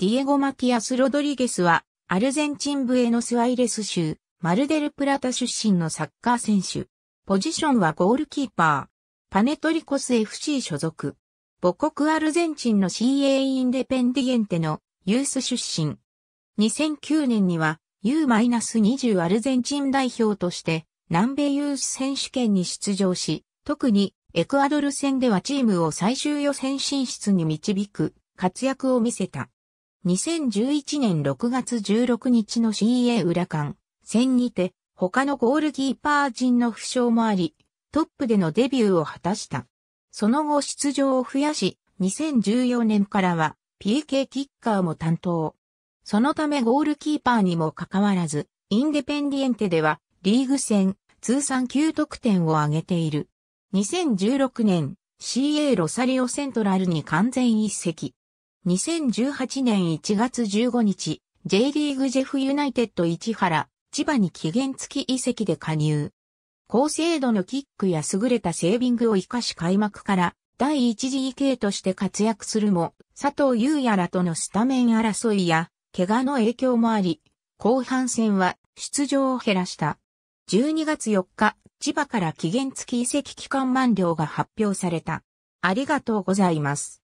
ディエゴ・マティアス・ロドリゲスは、アルゼンチンブエノスアイレス州、マルデルプラタ出身のサッカー選手。ポジションはゴールキーパー。パネトリコス FC 所属。母国アルゼンチンの CA インデペンディエンテのユース出身。2009年には U-20 アルゼンチン代表として南米ユース選手権に出場し、特にエクアドル戦ではチームを最終予選進出に導く活躍を見せた。2011年6月16日の CA 裏間戦にて、他のゴールキーパー陣の負傷もあり、トップでのデビューを果たした。その後出場を増やし、2014年からは PK キッカーも担当。そのためゴールキーパーにもかかわらず、インデペンディエンテではリーグ戦通算9得点を挙げている。2016年 CA ロサリオセントラルに完全一席。2018年1月15日、J リーグジェフユナイテッド市原、千葉に期限付き移籍で加入。高精度のキックや優れたセービングを活かし開幕から第一次 EK として活躍するも、佐藤優也らとのスタメン争いや、怪我の影響もあり、後半戦は出場を減らした。12月4日、千葉から期限付き移籍期間満了が発表された。ありがとうございます。